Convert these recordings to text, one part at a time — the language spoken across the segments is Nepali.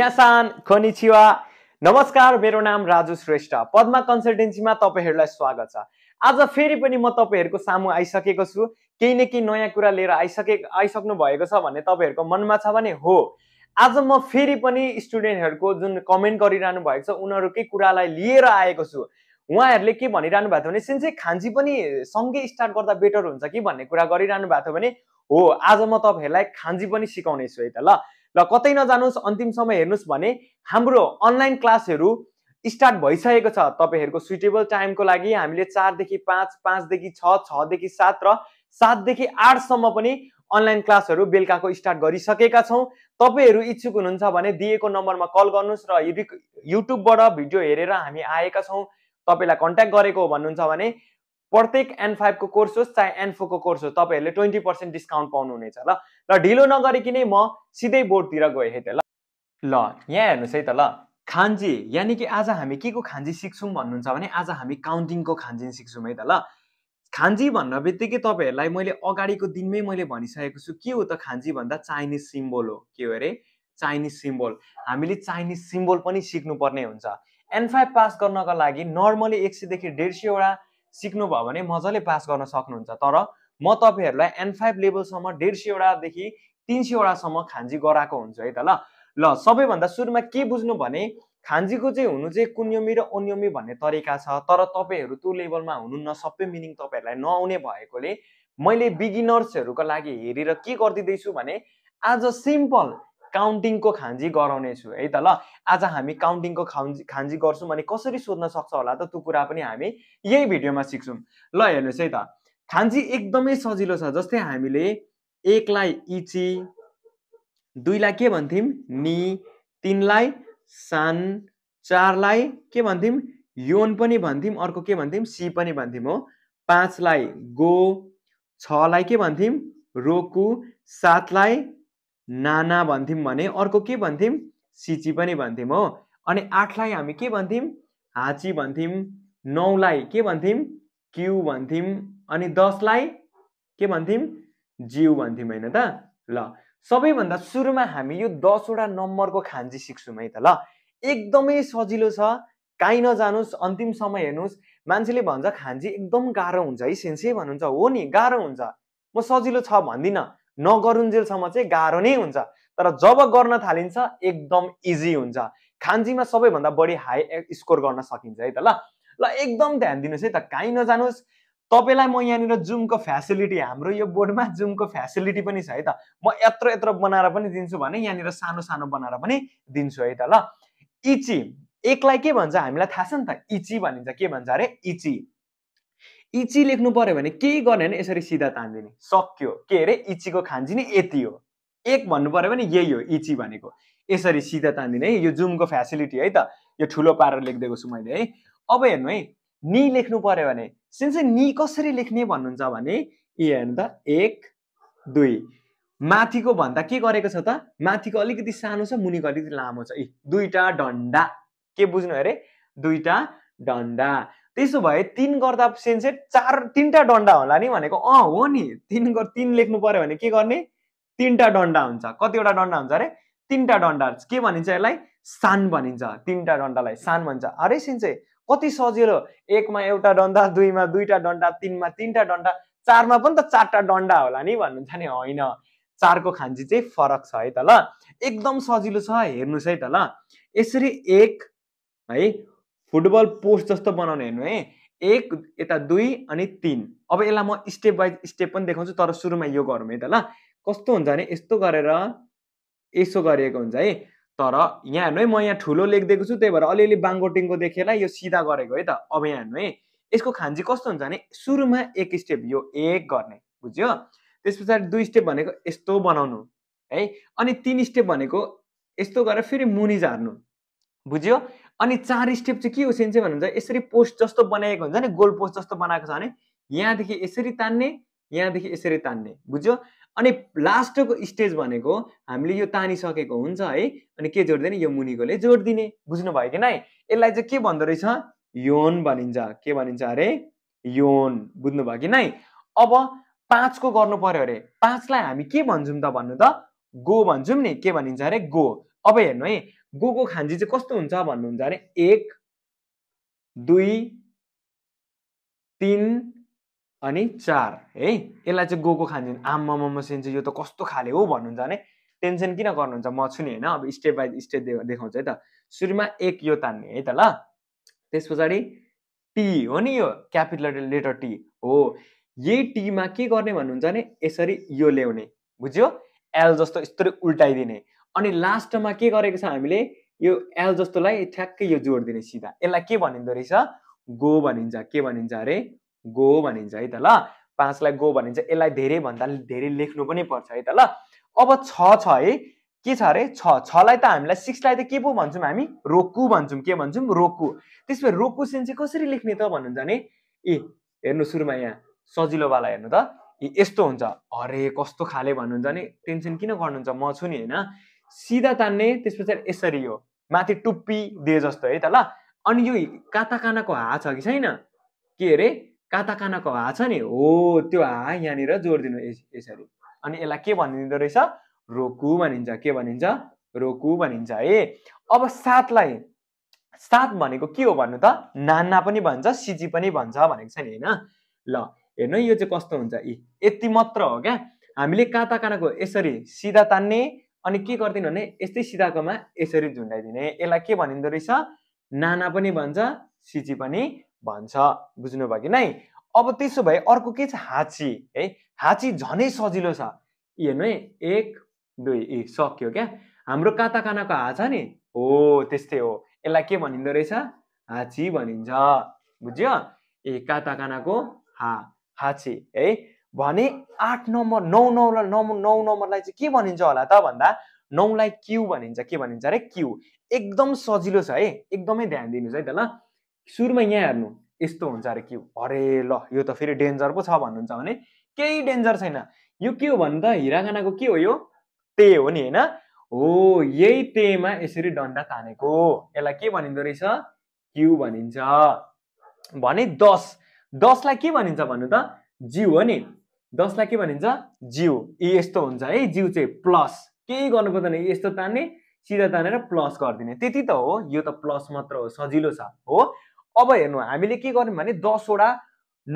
मिनासान खनिछिवा नमस्कार मेरो नाम राजु श्रेष्ठ पद्मा कन्सल्टेन्सीमा तपाईँहरूलाई स्वागत छ आज फेरि पनि म तपाईँहरूको सामु आइसकेको छु केही न केही नयाँ कुरा लिएर आइसके आइसक्नु भएको छ भन्ने तपाईँहरूको मनमा छ भने हो आज म फेरि पनि स्टुडेन्टहरूको जुन कमेन्ट गरिरहनु भएको छ उनीहरूकै कुरालाई लिएर आएको छु उहाँहरूले के भनिरहनु भएको थियो भने सिन्से खान्जी पनि सँगै स्टार्ट गर्दा बेटर हुन्छ कि भन्ने कुरा गरिरहनु भएको थियो भने हो आज म तपाईँहरूलाई खान्जी पनि सिकाउनेछु है त ल र कतै नजानुहोस् अन्तिम समय हेर्नुहोस् भने हाम्रो अनलाइन क्लासहरू स्टार्ट भइसकेको छ तपाईँहरूको सुइटेबल टाइमको लागि हामीले चारदेखि पाँच पाँचदेखि छ छदेखि सात र सातदेखि आठसम्म पनि अनलाइन क्लासहरू बेलुकाको स्टार्ट गरिसकेका छौँ तपाईँहरू इच्छुक हुनुहुन्छ भने दिएको नम्बरमा कल गर्नुहोस् र युट्युबबाट भिडियो हेरेर हामी आएका छौँ तपाईँलाई कन्ट्याक्ट गरेको भन्नुहुन्छ भने प्रत्येक एन फाइभको कोर्स होस् चाहे एन फोरको कोर्स होस् तपाईँहरूले ट्वेन्टी पर्सेन्ट डिस्काउन्ट पाउनुहुनेछ ल र ढिलो नगरिकन म सिधै बोर्डतिर गएँ है त ल ल यहाँ हेर्नुहोस् है त ल खान्जी यानि कि आज हामी के को खान्जी सिक्छौँ भन्नुहुन्छ भने आज हामी काउन्टिङको खान्जी सिक्छौँ है त ल खान्जी भन्न बित्तिकै तपाईँहरूलाई मैले अगाडिको दिनमै मैले भनिसकेको छु के हो त खान्जी भन्दा चाइनिज सिम्बोल हो के हो अरे चाइनिज सिम्बोल हामीले चाइनिज सिम्बोल पनि सिक्नुपर्ने हुन्छ एन फाइभ पास गर्नको लागि नर्मली एक सयदेखि डेढ सयवटा सिक्नुभयो भने मजाले पास गर्न सक्नुहुन्छ तर म तपाईँहरूलाई एन फाइभ लेभलसम्म डेढ सयवटादेखि तिन सयवटासम्म खान्जी गराएको हुन्छु है त ल ल सबैभन्दा सुरुमा के बुझ्नु भने खान्जीको चाहिँ हुनु चाहिँ कुन्यमी र अन्यमी भन्ने तरिका छ तर तपाईँहरू त्यो लेभलमा हुनु न सबै मिनिङ तपाईँहरूलाई नआउने भएकोले मैले बिगिनर्सहरूको लागि हेरेर के गरिदिँदैछु भने आज सिम्पल काउन्टिङको खान्जी गराउनेछु है त ल आज हामी काउन्टिङको खान्जी खान्जी गर्छौँ अनि कसरी सोध्न सक्छ होला त त्यो कुरा पनि हामी यही भिडियोमा सिक्छौँ ल हेर्नुहोस् है त खान्जी एकदमै सजिलो छ जस्तै हामीले एकलाई इची दुईलाई के भन्थ्यौँ नि तिनलाई सान चारलाई के भन्थ्यौँ योन पनि भन्थ्यौँ अर्को के भन्थ्यौँ सी पनि भन्थ्यौँ हो पाँचलाई गो छलाई के भन्थ्यौँ रोकु सातलाई नाना भन्थ्यौँ भने अर्को के भन्थ्यौँ सिची पनि भन्थ्यौँ हो अनि आठलाई हामी के भन्थ्यौँ हाँची भन्थ्यौँ नौलाई के भन्थ्यौँ क्यु भन्थ्यौँ अनि दसलाई के भन्थ्यौँ जिउ भन्थ्यौँ होइन त ल सबैभन्दा सुरुमा हामी यो दसवटा नम्बरको खान्जी सिक्छौँ है त ल एकदमै सजिलो छ काहीँ नजानुस् अन्तिम समय हेर्नुहोस् मान्छेले भन्छ खान्जी एकदम गाह्रो हुन्छ है सेन्से भन्नुहुन्छ हो नि गाह्रो हुन्छ म सजिलो छ भन्दिनँ नगरुन्जेलसम्म चाहिँ गाह्रो नै हुन्छ तर जब गर्न थालिन्छ एकदम इजी हुन्छ खान्जीमा सबैभन्दा बढी हाई स्कोर गर्न सकिन्छ है त ल ल एकदम ध्यान दिनुहोस् है त काहीँ नजानुहोस् तपाईँलाई म यहाँनिर जुमको फेसिलिटी हाम्रो यो बोर्डमा जुमको फेसिलिटी पनि छ है त म यत्रो यत्रो बनाएर पनि दिन्छु भने यहाँनिर सानो सानो बनाएर पनि दिन्छु है त ल इची एकलाई के भन्छ हामीलाई थाहा छ नि त इची भनिन्छ के भन्छ अरे इची इची लेख्नु पर्यो भने केही गर्ने भने यसरी सिधा तान्दिने सक्यो के अरे इचीको खान्जी नै यति हो एक भन्नु पर्यो भने यही हो इची भनेको यसरी सिधा तान्दिने है यो जुमको फेसिलिटी है त यो ठुलो पारा लेखिदिएको छु मैले है अब हेर्नु है नि लेख्नु पर्यो भने सिन्स नि कसरी लेख्ने भन्नुहुन्छ भने ए हेर्नु त एक दुई माथिको भन्दा के गरेको छ त माथिको अलिकति सानो छ मुनिको अलिकति लामो छ ए दुईवटा डन्डा के बुझ्नु अरे दुईवटा डन्डा त्यसो भए तिन गर्दा सेन्सेट चार तिनवटा डन्डा होला नि भनेको अँ हो नि तिन तिन लेख्नु पऱ्यो भने के गर्ने तिनवटा डन्डा हुन्छ कतिवटा डन्डा हुन्छ अरे तिनवटा डन्डा के भनिन्छ यसलाई सान भनिन्छ तिनवटा डन्डालाई सान भन्छ अरे सेन्से कति सजिलो एकमा एउटा डन्डा दुईमा दुईवटा डन्डा तिनमा तिनवटा डन्डा चारमा पनि त चारवटा डन्डा होला नि भन्नुहुन्छ नि होइन चारको खान्जी चाहिँ फरक छ है त ल एकदम सजिलो छ हेर्नुहोस् है त ल यसरी एक है फुटबल पोस्ट जस्तो बनाउने हेर्नु है एक यता दुई अनि तिन अब यसलाई म स्टेप बाई स्टेप पनि देखाउँछु तर सुरुमा यो गरौँ है त ल कस्तो हुन्छ भने यस्तो गरेर यसो गरिएको हुन्छ है तर यहाँ हेर्नु है म यहाँ ठुलो लेखिदिएको छु त्यही भएर अलिअलि बाङ्गोटिङको देखेर यो सिधा गरेको है त अब यहाँ हेर्नु है यसको खान्जी कस्तो हुन्छ भने सुरुमा एक स्टेप यो एक गर्ने बुझ्यो त्यस पछाडि दुई स्टेप भनेको यस्तो बनाउनु है अनि तिन स्टेप भनेको यस्तो गरेर फेरि मुनि झार्नु बुझ्यो अनि चार स्टेप चाहिँ के हो सेन्से भन्नुहुन्छ यसरी पोस्ट जस्तो बनाएको हुन्छ नि गोल पोस्ट जस्तो बनाएको छ भने यहाँदेखि यसरी तान्ने यहाँदेखि यसरी तान्ने बुझ्यो अनि लास्टको स्टेज भनेको हामीले यो तानिसकेको हुन्छ है अनि के जोडिदिने यो मुनिकोले जोडिदिने बुझ्नु भयो कि नै यसलाई चाहिँ के भन्दो रहेछ योन भनिन्छ के भनिन्छ अरे योन बुझ्नुभयो कि नै अब पाँचको गर्नु पर्यो अरे पाँचलाई हामी के भन्छौँ त भन्नु त गो भन्छौँ नि के भनिन्छ अरे गो अब हेर्नु है गोको खान्जी चाहिँ कस्तो हुन्छ भन्नुहुन्छ अरे एक दुई तिन अनि चार है यसलाई चाहिँ गोको खान्जी आम्मा सेन चाहिँ यो त कस्तो खाले हो भन्नुहुन्छ भने टेन्सन किन गर्नुहुन्छ म छु नि होइन अब स्टेप बाई स्टेप देखाउँछु है त सुरुमा एक यो तान्ने है त ल त्यस पछाडि टी हो नि यो क्यापिटल लेटर टी हो यही टीमा के गर्ने भन्नुहुन्छ भने यसरी यो ल्याउने बुझ्यो एल जस्तो यस्तो उल्टाइदिने अनि लास्टमा के गरेको छ हामीले यो एल जस्तोलाई ठ्याक्कै यो जोड दिने सिधा यसलाई के भनिँदो रहेछ गो भनिन्छ के भनिन्छ अरे गो भनिन्छ है त ल पाँचलाई गो भनिन्छ यसलाई धेरैभन्दा धेरै लेख्नु पनि पर्छ है त ल अब छ छ है के छ अरे छ छलाई त हामीलाई सिक्सलाई त के पो भन्छौँ हामी रोकु भन्छौँ के भन्छौँ रोकु त्यसपछि रोकु सेन्स चाहिँ कसरी लेख्ने त भन्नुहुन्छ भने ए हेर्नु सुरुमा यहाँ सजिलोवाला हेर्नु त यस्तो हुन्छ अरे कस्तो खाले भन्नुहुन्छ भने टेन्सन किन गर्नुहुन्छ म छु नि होइन सिधा तान्ने त्यस पछाडि यसरी हो माथि टुप्पी दिए जस्तो है त ल अनि यो काताकानाको हा छ कि छैन के अरे काताकानाको हा छ नि हो त्यो हा यहाँनिर जोड दिनु यसरी अनि यसलाई के भनिदिँदो रहेछ रोकु भनिन्छ के भनिन्छ रोकु भनिन्छ है अब सातलाई सात भनेको के हो भन्नु त नाना पनि भन्छ सिजी पनि भन्छ भनेको छ नि होइन ल हेर्नु यो चाहिँ कस्तो हुन्छ यी यति मात्र हो क्या हामीले काताकानाको यसरी सिधा तान्ने अनि के गरिदिनु भने यस्तै सिधाकोमा यसरी झुन्डाइदिने यसलाई के भनिँदो रहेछ नाना पनि भन्छ सिची पनि भन्छ बुझ्नुभयो कि नै अब त्यसो भए अर्को के छ हाची है हाची झनै सजिलो छ हेर्नु है एक दुई ए सक्यो क्या हाम्रो काताकानाको हा छ नि हो त्यस्तै हो यसलाई के भनिँदो रहेछ हाची भनिन्छ बुझ्यो ए काताकानाको हा हाची है भने आठ नम्बर नौ नौलाई नौ नौ नम्बरलाई चाहिँ के भनिन्छ होला त भन्दा नौलाई क्यु भनिन्छ के भनिन्छ अरे क्यु एकदम सजिलो छ है एकदमै ध्यान दिनुहोस् है त ल सुरुमा यहाँ हेर्नु यस्तो हुन्छ अरे क्यु अरे ल यो त फेरि डेन्जर पो छ भन्नुहुन्छ भने केही डेन्जर छैन यो के हो भने त हिराखानाको के हो यो ते हो नि होइन हो यही तेमा यसरी डन्डा तानेको यसलाई के भनिँदो रहेछ क्यु भनिन्छ भने दस दसलाई के भनिन्छ भन्नु त जिउ हो नि दसलाई के भनिन्छ जिउ ए यस्तो हुन्छ है जिउ चाहिँ प्लस केही गर्नु पर्दैन यस्तो तान्ने सिधा तानेर प्लस गरिदिने त्यति त हो यो त प्लस मात्र हो सजिलो छ हो अब हेर्नु हामीले के गर्यौँ भने दसवटा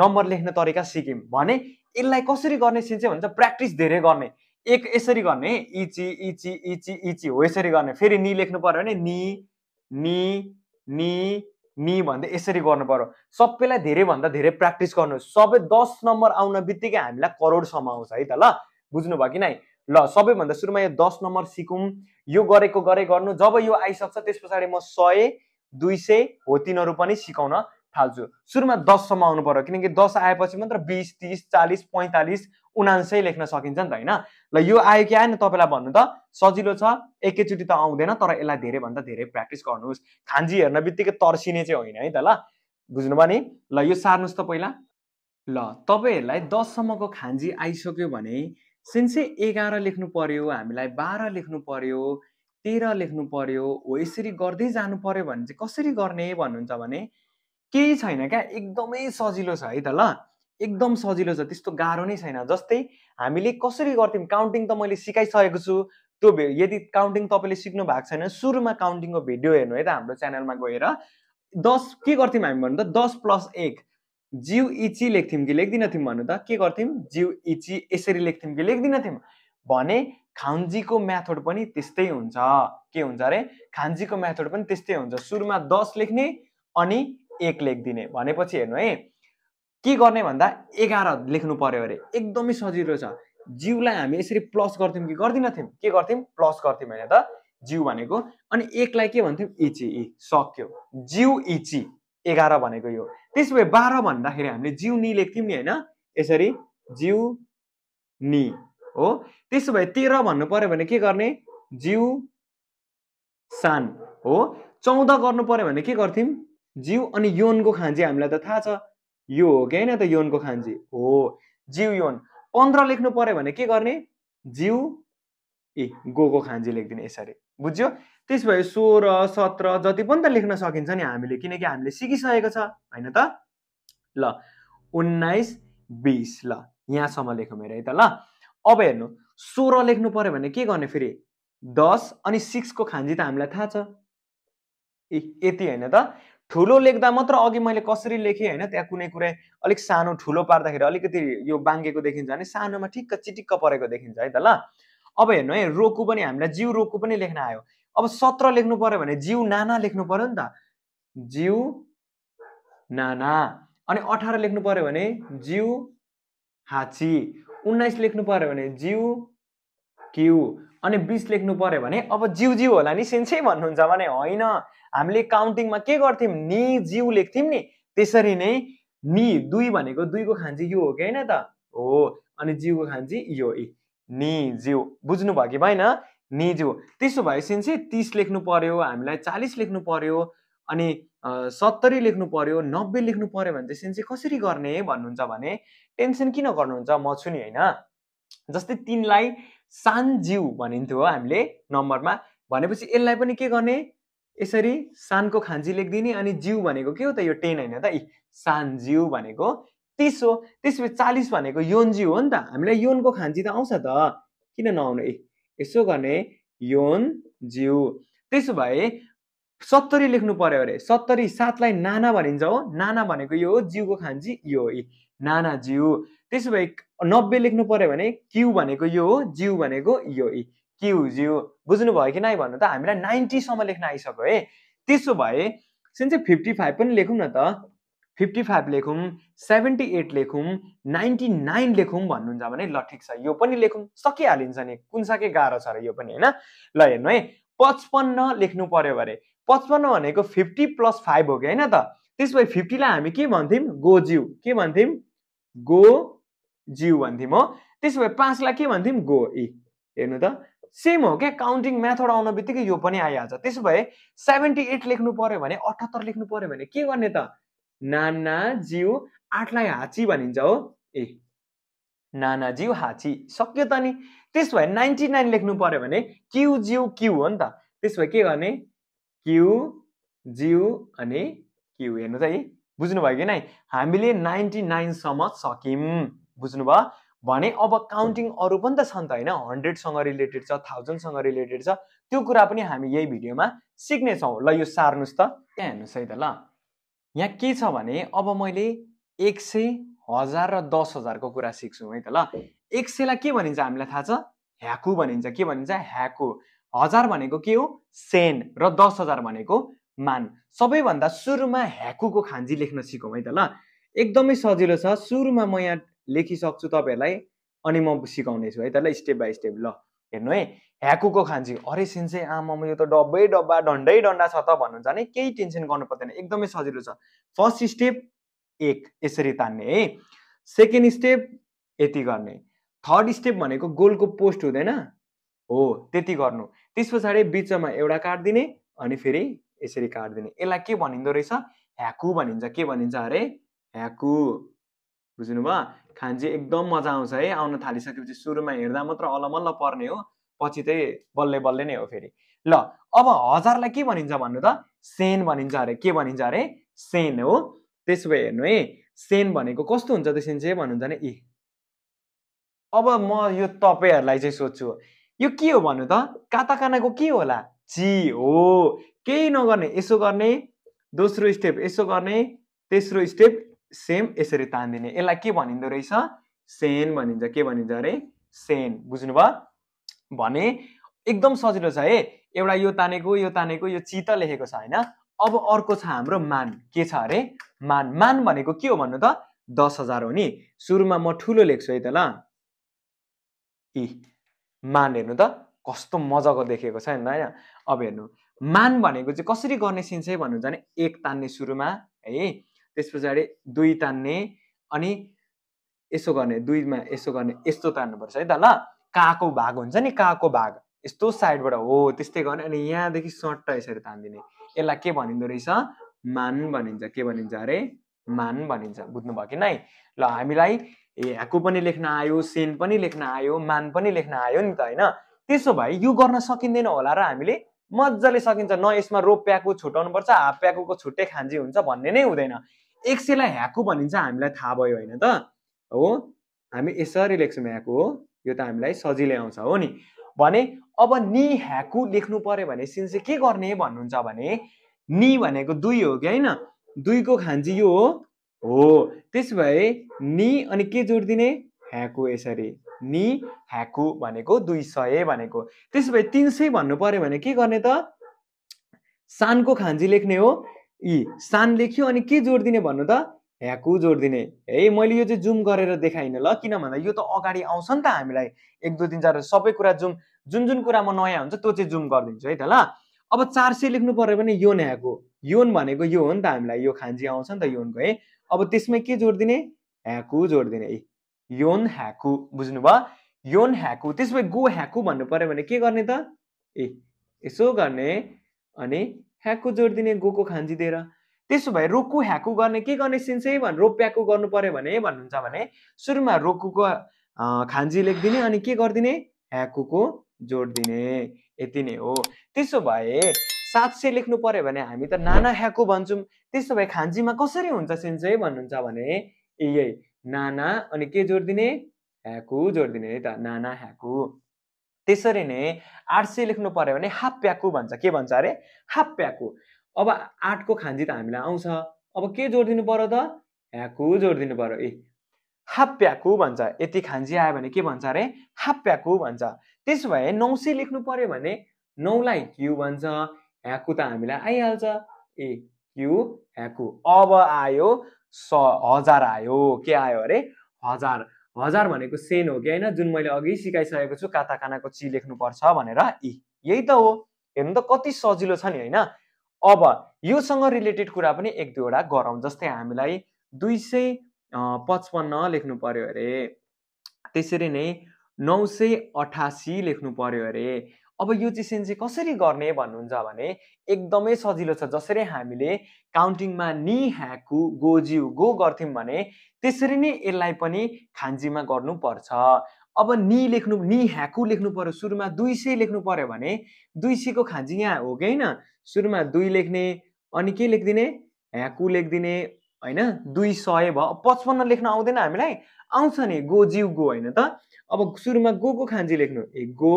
नम्बर लेख्ने तरिका सिक्यौँ भने यसलाई कसरी गर्ने सिन चाहिँ भन्छ प्र्याक्टिस धेरै गर्ने एक यसरी गर्ने इची इची इची इची हो यसरी गर्ने फेरि नि लेख्नु पऱ्यो भने नि नि नि मी भन्दै यसरी गर्नु पऱ्यो सबैलाई धेरैभन्दा धेरै प्र्याक्टिस गर्नु सबै दस नम्बर आउन बित्तिकै हामीलाई करोडसम्म आउँछ है त ल बुझ्नु भयो कि नै ल सबैभन्दा सुरुमा यो दस नम्बर सिकौँ यो गरेको गरे गर्नु जब यो आइसक्छ त्यस पछाडि म सय दुई सय हो तिनीहरू पनि सिकाउन थाल्छु सुरुमा दससम्म आउनु पर्यो किनकि दस आएपछि मात्र बिस तिस चालिस पैँतालिस उनान्सै लेख्न सकिन्छ नि त होइन ल यो आयो कि आएन तपाईँलाई भन्नु त सजिलो छ एकैचोटि त आउँदैन तर यसलाई धेरैभन्दा धेरै प्र्याक्टिस गर्नुहोस् खान्जी हेर्न बित्तिकै तर्सिने चाहिँ होइन है त ल बुझ्नुभयो नि ल यो सार्नुहोस् त पहिला ल तपाईँहरूलाई दससम्मको खान्जी आइसक्यो भने सिन्से एघार लेख्नु पर्यो हामीलाई बाह्र लेख्नु पर्यो तेह्र लेख्नु पर्यो हो यसरी गर्दै जानु पर्यो भने चाहिँ कसरी गर्ने भन्नुहुन्छ भने केही छैन क्या एकदमै सजिलो छ है त ल एकदम सजिलो छ त्यस्तो गाह्रो नै छैन जस्तै हामीले कसरी गर्थ्यौँ काउन्टिङ त मैले सिकाइसकेको छु त्यो यदि काउन्टिङ तपाईँले सिक्नु भएको छैन सुरुमा काउन्टिङको भिडियो हेर्नु है त हाम्रो च्यानलमा गएर दस के गर्थ्यौँ हामी भन्नु त दस प्लस एक जिउ इची लेख्थ्यौँ कि लेख्दिन लेख्दिनथ्यौँ भन्नु त के गर्थ्यौँ जिउ इची यसरी लेख्थ्यौँ कि लेख्दिन लेख्दिनथ्यौँ भने खान्जीको म्याथड पनि त्यस्तै हुन्छ के हुन्छ अरे खान्जीको म्याथड पनि त्यस्तै हुन्छ सुरुमा दस लेख्ने अनि एक लेखिदिने भनेपछि हेर्नु है के गर्ने भन्दा एघार लेख्नु पऱ्यो अरे एकदमै सजिलो छ जिउलाई हामी यसरी प्लस गर्थ्यौँ कि गर्दिनथ्यौँ के गर्थ्यौँ प्लस गर्थ्यौँ होइन त जिउ भनेको अनि एकलाई के भन्थ्यौँ इची इ सक्यो जिउ इची एघार भनेको यो त्यसो भए बाह्र भन्दाखेरि हामीले जिउ नि लेख्थ्यौँ नि होइन यसरी जिउ नि हो त्यसो भए तेह्र भन्नु पऱ्यो भने के गर्ने जिउ सान हो चौध गर्नु पऱ्यो भने के गर्थ्यौँ जिउ अनि योनको खाँची हामीलाई त थाहा छ यो हो क्या होइन त योनको खान्जी हो जिउ योन पन्ध्र लेख्नु पऱ्यो भने के गर्ने जिउ ए गोको खान्जी लेखिदिने यसरी बुझ्यो त्यस भए सोह्र सत्र जति पनि त लेख्न सकिन्छ नि हामीले किनकि हामीले सिकिसकेको छ होइन त ल उन्नाइस बिस ल यहाँसम्म लेखौँ मेरो है त ल अब हेर्नु सोह्र लेख्नु पऱ्यो भने के गर्ने फेरि दस अनि सिक्सको खान्जी त हामीलाई थाहा छ ए यति होइन त ठुलो लेख्दा मात्र अघि मैले कसरी लेखेँ होइन त्यहाँ कुनै कुरा अलिक सानो ठुलो पार्दाखेरि अलिकति यो बाङ्गेको देखिन्छ भने सानोमा ठिक्क चिटिक्क परेको देखिन्छ है त ल अब हेर्नु है रोकु पनि हामीलाई जिउ रोकु पनि लेख्न आयो अब सत्र लेख्नु पऱ्यो भने जिउ नाना लेख्नु पऱ्यो नि त जिउ नाना अनि अठार लेख्नु पऱ्यो भने जिउ हाची उन्नाइस लेख्नु पऱ्यो भने जिउ क्यु अनि बिस लेख्नु पऱ्यो भने अब जिउ जिउ होला नि सेन्सै भन्नुहुन्छ भने होइन हामीले काउन्टिङमा के गर्थ्यौँ नि जिउ लेख्थ्यौँ नि त्यसरी नै नि दुई भनेको दुईको खान्जी यो हो कि होइन त हो अनि जिउको खान्जी यो इ नि जिउ बुझ्नु भयो कि भएन नि जिउ त्यसो भए सेन्से तिस लेख्नु पर्यो हामीलाई चालिस लेख्नु पर्यो अनि सत्तरी लेख्नु पर्यो नब्बे लेख्नु पर्यो भने चाहिँ सिन्सी कसरी गर्ने भन्नुहुन्छ भने टेन्सन किन गर्नुहुन्छ म छु नि होइन जस्तै तिनलाई सानजिउ भनिन्थ्यो हो हामीले नम्बरमा भनेपछि यसलाई पनि के गर्ने यसरी सानको खान्जी लेखिदिने अनि जिउ भनेको के हो त यो टेन होइन त सानजिउ भनेको तिस हो त्यसपछि चालिस भनेको योन हो नि त हामीलाई योनको खान्जी त आउँछ त किन नआउनु ए यसो गर्ने योन जिउ त्यसो भए सत्तरी लेख्नु पर्यो अरे सत्तरी सातलाई नाना भनिन्छ हो नाना भनेको यो हो जिउको खान्जी यो हो नाना जिउ त्यसो भए नब्बे लेख्नु पऱ्यो भने क्यु भनेको यो हो जिउ भनेको यो इ क्यु जिउ बुझ्नुभयो कि नै भन्नु त हामीलाई नाइन्टीसम्म लेख्न आइसक्यो है त्यसो भए सुन चाहिँ फिफ्टी फाइभ पनि लेखौँ न त फिफ्टी फाइभ लेखौँ सेभेन्टी एट लेखौँ नाइन्टी नाइन लेखौँ भन्नुहुन्छ भने ल ठिक छ यो पनि लेखौँ सकिहालिन्छ नि कुन साकै गाह्रो छ र यो पनि होइन ल हेर्नु है पचपन्न लेख्नु पऱ्यो भने पचपन्न भनेको फिफ्टी प्लस फाइभ हो कि होइन त त्यसो भए फिफ्टीलाई हामी के भन्थ्यौँ गोज्यू के भन्थ्यौँ गो जिउ भन्थ्यौँ हो त्यसो भए पाँचलाई के भन्थ्यौँ गो इ हेर्नु त सेम हो क्या काउन्टिङ मेथड आउन बित्तिकै यो पनि आइहाल्छ त्यसो भए सेभेन्टी एट लेख्नु पऱ्यो भने अठहत्तर लेख्नु पऱ्यो भने के गर्ने त नाना जिउ आठलाई हाची भनिन्छ हो ए नाना जिउ हाची सक्यो त नि त्यसो भए नाइन्टी नाइन लेख्नु पऱ्यो भने क्यु जिउ क्यु हो नि त त्यसो भए के गर्ने क्यु जिउ अनि क्यु हेर्नु त है बुझ्नुभयो कि नै हामीले नाइन्टी नाइनसम्म सक्यौँ बुझ्नुभयो भने अब काउन्टिङ अरू पनि त छन् त होइन हन्ड्रेडसँग रिलेटेड छ थाउजन्डसँग रिलेटेड छ त्यो कुरा पनि हामी यही भिडियोमा सिक्नेछौँ ल यो सार्नुहोस् त त्यहाँ हेर्नुहोस् है त ल यहाँ के छ भने अब मैले एक सय हजार र दस हजारको कुरा सिक्छु है त ल एक सयलाई के भनिन्छ हामीलाई थाहा छ ह्याकु भनिन्छ के भनिन्छ ह्याकु हजार भनेको के हो सेन र दस हजार भनेको मान सबैभन्दा सुरुमा ह्याकुको खान्जी लेख्न सिकौँ है त ल एकदमै सजिलो छ सुरुमा म यहाँ लेखिसक्छु तपाईँहरूलाई अनि म सिकाउनेछु है त्यसलाई स्टेप बाई स्टेप ल हेर्नु है ह्याकुको खान्छु अरे सेन्से म यो त डब्बै डब्बा डन्डै डन्डा छ त भन्नुहुन्छ भने केही टेन्सन गर्नु पर्दैन एकदमै सजिलो छ फर्स्ट स्टेप एक यसरी तान्ने है सेकेन्ड स्टेप यति गर्ने थर्ड स्टेप भनेको गोलको पोस्ट हुँदैन हो त्यति गर्नु त्यस पछाडि बिचमा एउटा काटिदिने अनि फेरि यसरी काटिदिने यसलाई के भनिँदो रहेछ ह्याकु भनिन्छ के भनिन्छ अरे ह्याकु बुझ्नु भयो खान्जी एकदम मजा आउँछ है आउन थालिसकेपछि सुरुमा हेर्दा मात्र अलमल्ल पर्ने हो पछि चाहिँ बल्ले बल्लै नै हो फेरि ल अब हजारलाई के भनिन्छ भन्नु त सेन भनिन्छ अरे के भनिन्छ अरे सेन हो त्यसो भए हेर्नु है सेन भनेको कस्तो हुन्छ त्यो सेन चाहिँ भन्नुहुन्छ भने इ अब म यो तपाईँहरूलाई चाहिँ सोध्छु यो के हो भन्नु त काताकानाको के होला ची हो केही नगर्ने यसो गर्ने दोस्रो स्टेप यसो गर्ने तेस्रो स्टेप सेम यसरी तानिदिने यसलाई के भनिँदो रहेछ सेन भनिन्छ के भनिन्छ अरे सेन बुझ्नुभयो भने एकदम सजिलो छ है एउटा यो तानेको यो तानेको यो चित्त लेखेको छ होइन अब अर्को छ हाम्रो मान के छ अरे मान मान भनेको के हो भन्नु त दस हजार हो नि सुरुमा म ठुलो लेख्छु है त ल इ मान हेर्नु त कस्तो मजाको देखेको छ नि त होइन अब हेर्नु मान भनेको चाहिँ कसरी गर्ने सिन चाहिँ भन्नुहुन्छ भने एक तान्ने सुरुमा है त्यस पछाडि दुई तान्ने अनि यसो गर्ने दुईमा यसो गर्ने यस्तो तान्नुपर्छ है त ल काको भाग हुन्छ नि काको भाग यस्तो साइडबाट हो त्यस्तै गर्ने अनि यहाँदेखि सट्ट यसरी तानिदिने यसलाई के भनिँदो रहेछ मान भनिन्छ के भनिन्छ अरे मान भनिन्छ बुझ्नुभयो कि नै ल हामीलाई ह्याकु पनि लेख्न आयो सेन पनि लेख्न आयो मान पनि लेख्न आयो नि त होइन त्यसो भए यो गर्न सकिँदैन होला र हामीले मजाले सकिन्छ न यसमा रोप प्याकु पर्छ हाफ प्याकुको छुट्टै खान्जी हुन्छ भन्ने नै हुँदैन एक सयलाई ह्याकु भनिन्छ हामीलाई थाहा भयो होइन त हो हामी यसरी लेख्छौँ ह्याकु हो यो त हामीलाई सजिलै आउँछ हो नि भने अब नि ह्याकु लेख्नु पऱ्यो भने चाहिँ के गर्ने भन्नुहुन्छ भने नि भनेको दुई हो कि होइन दुईको खान्जी यो हो हो त्यसो भए नि अनि के जोड दिने ह्याकु यसरी नि ह्याकु भनेको दुई सय भनेको त्यसो भए तिन सय भन्नु पऱ्यो भने के गर्ने त सानको खान्जी लेख्ने हो यी सान लेख्यो अनि के जोडिदिने भन्नु त ह्याकु जोडिदिने है मैले यो चाहिँ जुम गरेर देखाइनँ ल किन भन्दा यो त अगाडि आउँछ नि त हामीलाई एक दुई तिन चार सबै कुरा जुम जुन जुन कुरा म नयाँ हुन्छ त्यो चाहिँ जुम गरिदिन्छु है त ल अब चार सय लेख्नु पऱ्यो भने योन ह्याकु योन भनेको यो हो नि त हामीलाई यो खान्जी आउँछ नि त योनको है अब त्यसमै के जोडिदिने ह्याकु जोडिदिने है योन ह्याकु बुझ्नु भयो योन ह्याकु त्यसमै गो ह्याकु भन्नु पऱ्यो भने के गर्ने त ए यसो गर्ने अनि ह्याकु जोड दिने गोको खान्जिदिएर त्यसो भए रोकु ह्याकु गर्ने के गर्ने सिन्सै भन् रोप्याकु गर्नु पर्यो भने भन्नुहुन्छ भने सुरुमा रोकुको खान्जी लेखिदिने अनि के गरिदिने ह्याकुको जोड दिने यति नै हो त्यसो भए सात सय लेख्नु पऱ्यो भने हामी त नाना ह्याकु भन्छौँ त्यसो भए खान्जीमा कसरी हुन्छ सिन्सै भन्नुहुन्छ भने यही नाना अनि के जोड ह्याकु जोड है त नाना ह्याकु त्यसरी नै आठ सय लेख्नु पऱ्यो भने हाफ प्याकु भन्छ के भन्छ अरे हाफ प्याकु अब आठको खान्जी त हामीलाई आउँछ अब के जोडिदिनु पऱ्यो त ह्याकु जोडिदिनु पऱ्यो ए हाफ प्याकु भन्छ यति खान्जी आयो भने के भन्छ अरे हाफ प्याकु भन्छ त्यसो भए नौ सय लेख्नु पऱ्यो भने नौलाई क्यु भन्छ ह्याकु त हामीलाई आइहाल्छ ए क्यु ह्याकु अब आयो स हजार आयो के आयो अरे हजार हजार भनेको सेन हो कि होइन जुन मैले अघि सिकाइसकेको छु काताकानाको ची लेख्नुपर्छ भनेर इ यही त हो हेर्नु त कति सजिलो छ नि होइन अब योसँग रिलेटेड कुरा पनि एक दुईवटा गरौँ जस्तै हामीलाई दुई सय पचपन्न लेख्नु पर्यो अरे त्यसरी नै नौ सय अठासी लेख्नु पर्यो अरे अब यो चिसिन चाहिँ कसरी गर्ने भन्नुहुन्छ भने एकदमै सजिलो छ जसरी हामीले काउन्टिङमा नि ह्याकु गोज्यु गो गर्थ्यौँ भने त्यसरी नै यसलाई पनि खान्जीमा गर्नुपर्छ अब नि लेख्नु नि ह्याकु लेख्नु पऱ्यो सुरुमा दुई सय लेख्नु पऱ्यो भने दुई सयको खान्जी यहाँ हो कि होइन सुरुमा दुई लेख्ने अनि के लेखिदिने ह्याकु लेखिदिने होइन दुई सय भयो पचपन्न लेख्न आउँदैन हामीलाई आउँछ नि गो गो होइन त अब सुरुमा गोको खान्जी लेख्नु ए गो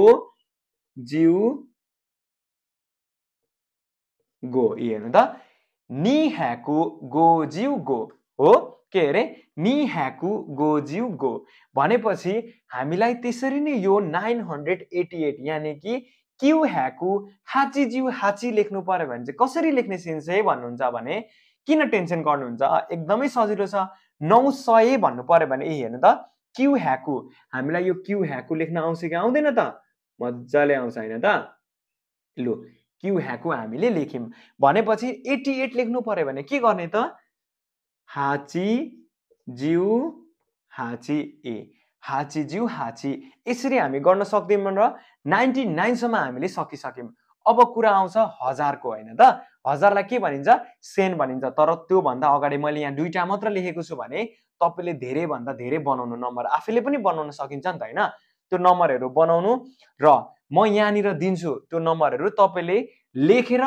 गो हेर्नु त नि ह्याकु गो जिउ गो हो के अरे नि ह्याकु गो जिउ गो भनेपछि हामीलाई त्यसरी नै यो नाइन हन्ड्रेड एटी एट यानि कि क्यु ह्याकु जिउ हाची लेख्नु पर्यो भने चाहिँ कसरी लेख्ने सेन्स है भन्नुहुन्छ भने किन टेन्सन गर्नुहुन्छ एकदमै सजिलो छ नौ सय भन्नु पऱ्यो भने ए हेर्नु त क्यु ह्याकु हामीलाई यो क्यु ह्याकु लेख्न आउँछ कि आउँदैन त मजाले आउँछ होइन त लु क्यु ह्याकु हामीले लेख्यौँ भनेपछि एट्टी एट लेख्नु पऱ्यो भने के गर्ने त हाची जिउ हाची ए हाची जिउ हाची यसरी हामी गर्न सक्दैनौँ र नाइन्टी नाइनसम्म हामीले सकिसक्यौँ अब कुरा आउँछ हजारको होइन त हजारलाई के भनिन्छ सेन भनिन्छ तर त्योभन्दा अगाडि मैले यहाँ दुईवटा मात्र लेखेको छु भने तपाईँले धेरैभन्दा धेरै बनाउनु नम्बर आफैले पनि बनाउन सकिन्छ नि त होइन त्यो नम्बरहरू बनाउनु र म यहाँनिर दिन्छु त्यो नम्बरहरू तपाईँले लेखेर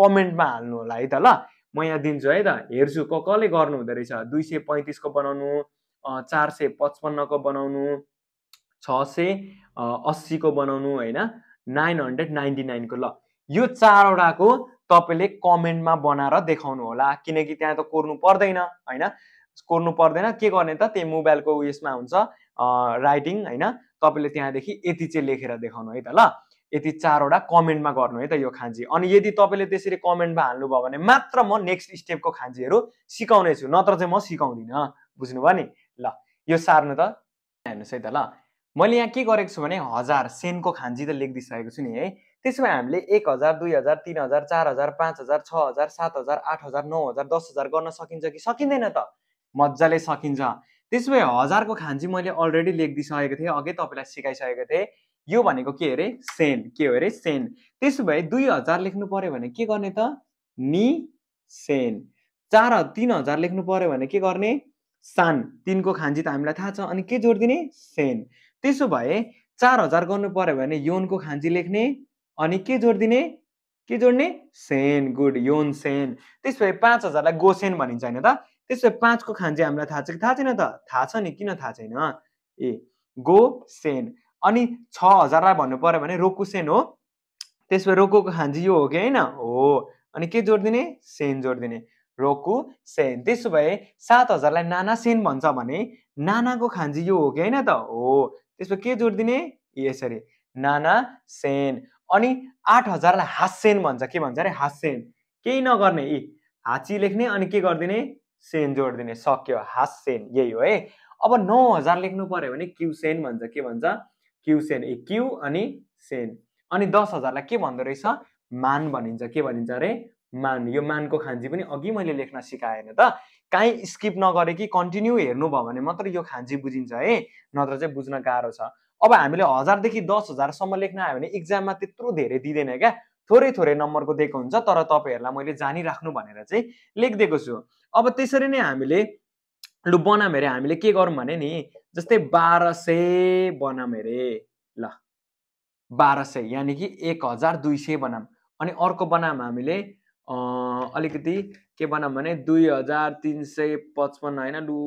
कमेन्टमा हाल्नु होला है त ल म यहाँ दिन्छु है त हेर्छु क कसले गर्नु हुँदो रहेछ दुई सय पैँतिसको बनाउनु चार सय पचपन्नको बनाउनु छ सय अस्सीको बनाउनु होइन नाइन हन्ड्रेड नाइन्टी नाइनको ल यो चारवटाको तपाईँले कमेन्टमा बनाएर देखाउनु होला किनकि त्यहाँ त कोर्नु पर्दैन होइन कोर्नु पर्दैन के गर्ने त त्यही मोबाइलको उयसमा हुन्छ राइटिङ होइन तपाईँले त्यहाँदेखि यति चाहिँ लेखेर देखाउनु है त ल यति चारवटा कमेन्टमा गर्नु है त यो खान्जी अनि यदि तपाईँले त्यसरी कमेन्टमा हाल्नुभयो भने मात्र म नेक्स्ट स्टेपको खाँजीहरू सिकाउने छु नत्र चाहिँ म सिकाउँदिनँ बुझ्नुभयो नि ल यो सार्नु त हेर्नुहोस् है त ल मैले यहाँ के गरेको छु भने हजार सेनको खान्जी त लेखिदिइसकेको छु नि है त्यसमा हामीले एक हजार दुई हजार तिन हजार चार हजार पाँच हजार छ हजार सात हजार आठ हजार नौ हजार दस हजार गर्न सकिन्छ कि सकिँदैन त मजाले सकिन्छ त्यसो भए हजारको खान्जी मैले अलरेडी लेखिदिइसकेको थिएँ अघि तपाईँलाई सिकाइसकेको थिएँ यो भनेको के अरे सेन के हो अरे सेन त्यसो भए दुई हजार लेख्नु पऱ्यो भने के गर्ने त नि सेन चार तिन हजार लेख्नु पऱ्यो भने के गर्ने सान तिनको खान्जी त हामीलाई थाहा छ अनि के जोडिदिने सेन त्यसो भए चार हजार गर्नु पऱ्यो भने योनको खान्जी लेख्ने अनि के जोडिदिने के जोड्ने सेन गुड योन सेन त्यसो भए पाँच हजारलाई गोसेन भनिन्छ होइन त त्यसो भए पाँचको खान चाहिँ हामीलाई थाहा छ कि थाहा छैन त थाहा छ नि किन थाहा छैन ए गो सेन अनि छ हजारलाई भन्नु पऱ्यो भने रोकुसेन हो त्यसो भए रोकुको खान यो हो कि होइन हो अनि के जोडिदिने सेन जोडिदिने रोकु सेन त्यसो भए सात हजारलाई नाना सेन भन्छ भने नानाको खान यो हो कि होइन त हो त्यसमा के जोडिदिने यसरी नाना सेन अनि आठ हजारलाई हासेन भन्छ के भन्छ अरे हासेन केही नगर्ने यी हाँची लेख्ने अनि के गरिदिने सेन जोडिदिने सक्यो हास सेन यही हो है अब नौ हजार लेख्नु पऱ्यो भने क्यु सेन भन्छ के भन्छ क्यु सेन ए क्यु अनि सेन अनि दस हजारलाई के भन्दो रहेछ मान भनिन्छ के भनिन्छ अरे मान यो मानको खान्जी पनि अघि मैले लेख्न सिकाएन त काहीँ स्किप नगरे कि कन्टिन्यू हेर्नुभयो भने मात्र यो खान्जी बुझिन्छ है नत्र चाहिँ बुझ्न गाह्रो छ अब हामीले हजारदेखि दस हजारसम्म लेख्न आयो भने इक्जाममा त्यत्रो धेरै दिँदैन क्या थोरै थोरै नम्बरको दिएको हुन्छ तर तपाईँहरूलाई मैले जानिराख्नु भनेर चाहिँ लेखिदिएको छु अब त्यसरी नै हामीले लु बनाम हेरे हामीले के गरौँ भने नि जस्तै बाह्र सय बनाम हेरे ल बाह्र सय यानि कि एक हजार दुई सय बनाम अनि अर्को बनाम हामीले अलिकति के बनाम भने दुई हजार तिन सय पचपन्न होइन लु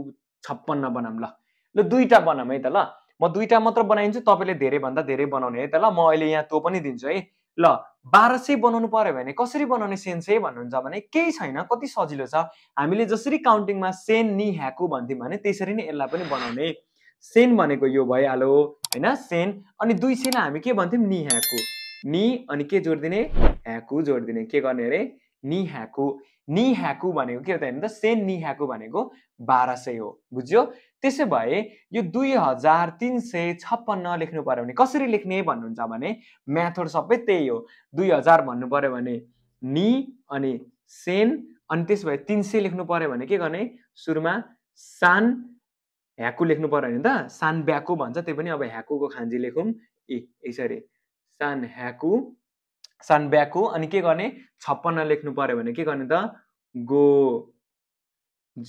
छप्पन्न बनाम ल ल दुईवटा बनाम है त ल म दुईवटा मात्र बनाइन्छु तपाईँले धेरैभन्दा धेरै बनाउने है त ल म अहिले यहाँ तँ पनि दिन्छु है ल बाह्र सय बनाउनु पऱ्यो भने कसरी बनाउने सेन सय भन्नुहुन्छ भने केही छैन कति सजिलो छ हामीले जसरी काउन्टिङमा सेन नि ह्याकु भन्थ्यौँ भने त्यसरी नै यसलाई पनि बनाउने सेन भनेको यो भइहाल्यो होइन सेन अनि दुई सेन हामी के भन्थ्यौँ नि ह्याकु नि अनि के जोडिदिने ह्याकु जोडिदिने के गर्ने अरे नि ह्याकु नि ह्याकु भनेको के हो त हेर्नु त सेन नि ह्याकु भनेको बाह्र सय हो बुझ्यो त्यसो भए यो दुई हजार तिन सय छप्पन्न लेख्नु पऱ्यो भने कसरी लेख्ने भन्नुहुन्छ भने म्याथोड सबै त्यही हो दुई हजार भन्नु पऱ्यो भने नि अनि सेन अनि त्यसो भए तिन सय लेख्नु पऱ्यो भने के गर्ने सुरुमा सान ह्याकु लेख्नु पऱ्यो भने त सान ब्याकु भन्छ त्यही पनि अब ह्याकुको खान्जी लेखौँ ए यसरी सान ह्याकु सान ब्याकु अनि के गर्ने छप्पन्न लेख्नु पऱ्यो भने के गर्ने त गो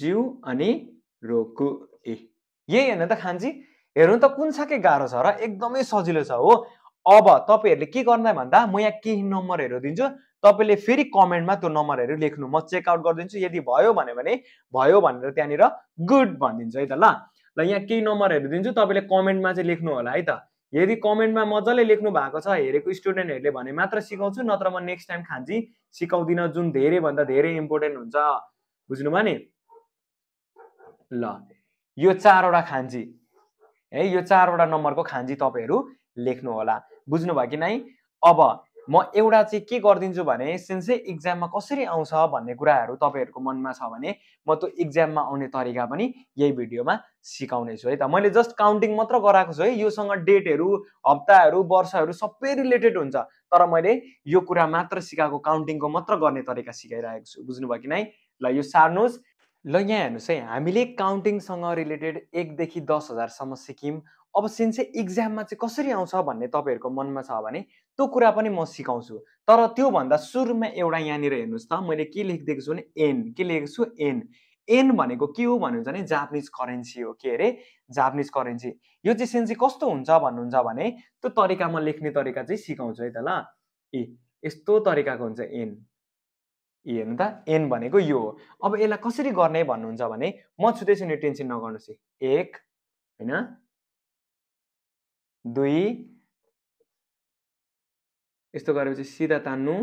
जिउ अनि रोकु ए यही होइन त खान्जी हेर्नु त कुन छ के गाह्रो छ र एकदमै सजिलो छ हो अब तपाईँहरूले के गर्दा भन्दा म यहाँ केही नम्बरहरू दिन्छु तपाईँले फेरि कमेन्टमा त्यो नम्बरहरू लेख्नु म चेकआउट गरिदिन्छु यदि भयो भने भने भयो भनेर त्यहाँनिर गुड भनिदिन्छु है त ल ल यहाँ केही नम्बरहरू दिन्छु तपाईँले कमेन्टमा चाहिँ लेख्नु होला है त यदि कमेन्टमा मजाले लेख्नु भएको छ हेरेको स्टुडेन्टहरूले भने मात्र सिकाउँछु नत्र म नेक्स्ट टाइम खान्जी सिकाउँदिनँ जुन धेरैभन्दा धेरै इम्पोर्टेन्ट हुन्छ बुझ्नुभयो नि ल यो चारवटा खान्जी है यो चारवटा नम्बरको खान्जी तपाईँहरू लेख्नु होला बुझ्नुभयो कि नै अब म एउटा चाहिँ के गरिदिन्छु भने सेन्से इक्जाममा कसरी आउँछ भन्ने कुराहरू तपाईँहरूको मनमा छ भने म त्यो इक्जाममा आउने तरिका पनि यही भिडियोमा सिकाउनेछु है त मैले जस्ट काउन्टिङ मात्र गराएको छु है योसँग डेटहरू हप्ताहरू वर्षहरू सबै रिलेटेड हुन्छ तर मैले यो कुरा मात्र सिकाएको काउन्टिङको मात्र गर्ने तरिका सिकाइरहेको छु बुझ्नुभयो कि नै ल यो सार्नुहोस् ल यहाँ हेर्नुहोस् है हामीले काउन्टिङसँग रिलेटेड एकदेखि दस हजारसम्म सिक्यौँ अब सिन्से इक्जाममा चाहिँ कसरी आउँछ भन्ने तपाईँहरूको मनमा छ भने त्यो कुरा पनि म सिकाउँछु तर त्योभन्दा सुरुमा एउटा यहाँनिर हेर्नुहोस् त मैले के लेखिदिएको छु भने एन के लेखेको छु एन एन भनेको के हो भन्नुहुन्छ भने जापानिज करेन्सी हो के अरे जापानिज करेन्सी यो चाहिँ सेन्सी कस्तो हुन्छ भन्नुहुन्छ भने त्यो तरिका म लेख्ने तरिका चाहिँ सिकाउँछु है त ल ए यस्तो तरिकाको हुन्छ एन हेर्नु त एन भनेको यो हो अब यसलाई कसरी गर्ने भन्नुहुन्छ भने म छुँदैछु नि टेन्सन नगर्नुहोस् एक होइन दुई यस्तो गरेपछि सिधा तान्नु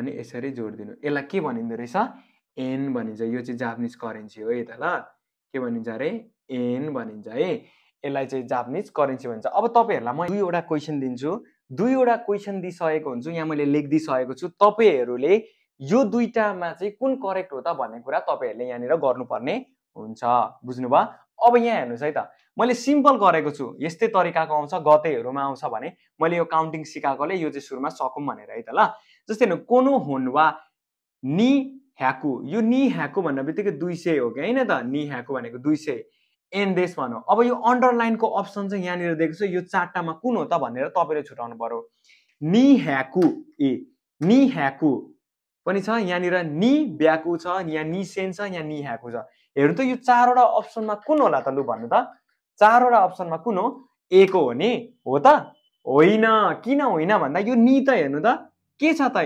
अनि यसरी जोडिदिनु यसलाई के भनिँदो रहेछ एन भनिन्छ यो चाहिँ जापानिज करेन्सी हो है त ल के भनिन्छ अरे एन भनिन्छ है यसलाई चाहिँ जापानिज करेन्सी भनिन्छ अब तपाईँहरूलाई म दुईवटा क्वेसन दिन्छु दुईवटा क्वेसन दिइसकेको हुन्छु यहाँ मैले लेखिदिइसकेको छु तपाईँहरूले यो दुईवटामा चाहिँ कुन करेक्ट हो त भन्ने कुरा तपाईँहरूले यहाँनिर गर्नुपर्ने हुन्छ बुझ्नुभयो अब यहाँ हेर्नुहोस् है त मैले सिम्पल गरेको छु यस्तै तरिकाको आउँछ गतेहरूमा आउँछ भने मैले यो काउन्टिङ सिकाएकोले यो चाहिँ सुरुमा सकौँ भनेर है त ल जस्तै हेर्नु कोनो हुन् वा नि ह्याकु यो नि ह्याकु भन्ने बित्तिकै दुई सय हो कि होइन त नि ह्याकु भनेको दुई सय एन देश भनौँ अब यो अन्डरलाइनको अप्सन चाहिँ यहाँनिर दिएको छ यो चारटामा कुन हो त भनेर तपाईँले छुट्याउनु पर्यो नि ह्याकु ए नि ह्याकु पनि छ यहाँनिर नि ब्याकु छ यहाँ नि सेन छ यहाँ नि ह्याकु छ हेर्नु त यो चारवटा अप्सनमा कुन होला त लु भन्नु त चारवटा अप्सनमा कुन हो ए को हो नि हो त होइन किन होइन भन्दा यो नि त हेर्नु त के छ त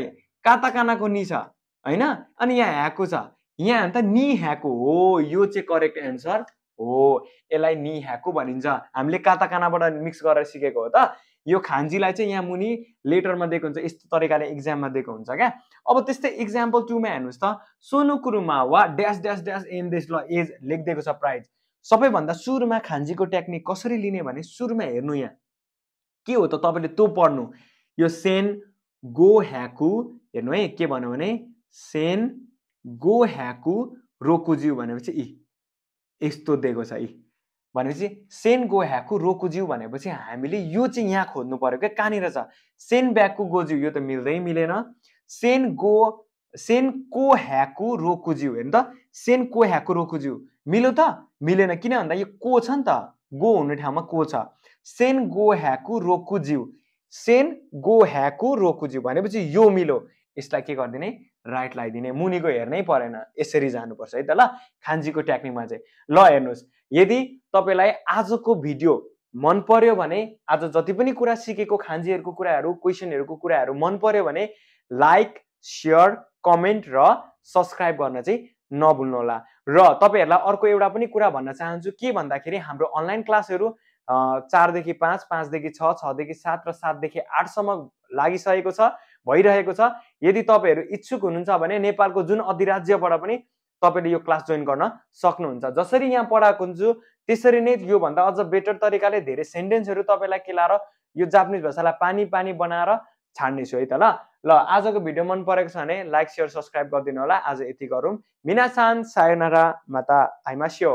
काताकानाको नि छ होइन अनि यहाँ ह्याकु छ यहाँ त नि ह्याकु हो यो चाहिँ करेक्ट एन्सर हो यसलाई ह्याकु भनिन्छ हामीले काता कानाबाट मिक्स गरेर सिकेको हो त यो खान्जीलाई चाहिँ यहाँ मुनि लेटरमा दिएको हुन्छ यस्तो तरिकाले इक्जाममा दिएको हुन्छ क्या अब त्यस्तै इक्जाम्पल टूमा हेर्नुहोस् त सोनु कुरुमा वा ड्यास ड्यास ड्यास एम देश ल एज लेखिदिएको छ प्राइज सबैभन्दा सुरुमा खान्जीको टेक्निक कसरी लिने भने सुरुमा हेर्नु यहाँ के हो त तपाईँले त्यो पढ्नु यो सेन गो ह्याकु हेर्नु है के भन्यो भने सेन गो ह्याकु रोकुज्यू भनेपछि यी यस्तो दिएको छ है भनेपछि सेन गो रोकु रोकुज्यू भनेपछि हामीले यो चाहिँ यहाँ खोज्नु पऱ्यो क्या कहाँनिर छ सेन ब्याकु गोज्यू यो त मिल्दै मिलेन सेन गो सेन को ह्याकु रोकुज्यू हेर्नु त सेन को ह्याकु रोकुज्यू मिल्यो त मिलेन किन भन्दा यो को छ नि त गो हुने ठाउँमा को छ सेन गो ह्याकु रोकुज्यू सेन गो ह्याकु रोकुज्यू भनेपछि यो मिलो यसलाई के गरिदिने राइट लगाइदिने मुनिको हेर्नै परेन यसरी जानुपर्छ है त ल खान्जीको टेक्निकमा चाहिँ ल हेर्नुहोस् यदि तपाईँलाई आजको भिडियो मन पर्यो भने आज जति पनि कुरा सिकेको खान्जीहरूको कुराहरू क्वेसनहरूको कुराहरू मन पर्यो भने लाइक सेयर कमेन्ट र सब्सक्राइब गर्न चाहिँ नभुल्नु होला र तपाईँहरूलाई अर्को एउटा पनि कुरा भन्न चाहन्छु के भन्दाखेरि हाम्रो अनलाइन क्लासहरू चारदेखि पाँच पाँचदेखि छ छदेखि सात र सातदेखि आठसम्म लागिसकेको छ भइरहेको छ यदि तपाईँहरू इच्छुक हुनुहुन्छ भने नेपालको जुन अधिराज्यबाट पनि तपाईँले यो क्लास जोइन गर्न सक्नुहुन्छ जसरी यहाँ पढाएको हुन्छु त्यसरी नै योभन्दा अझ बेटर तरिकाले धेरै सेन्टेन्सहरू तपाईँलाई केलाएर यो जापानिज भाषालाई पानी पानी बनाएर छाड्नेछु है त ल ल आजको भिडियो मन परेको छ भने लाइक सेयर सब्सक्राइब गरिदिनु होला आज यति गरौँ मिनासान सायनारा माता आइमास्यो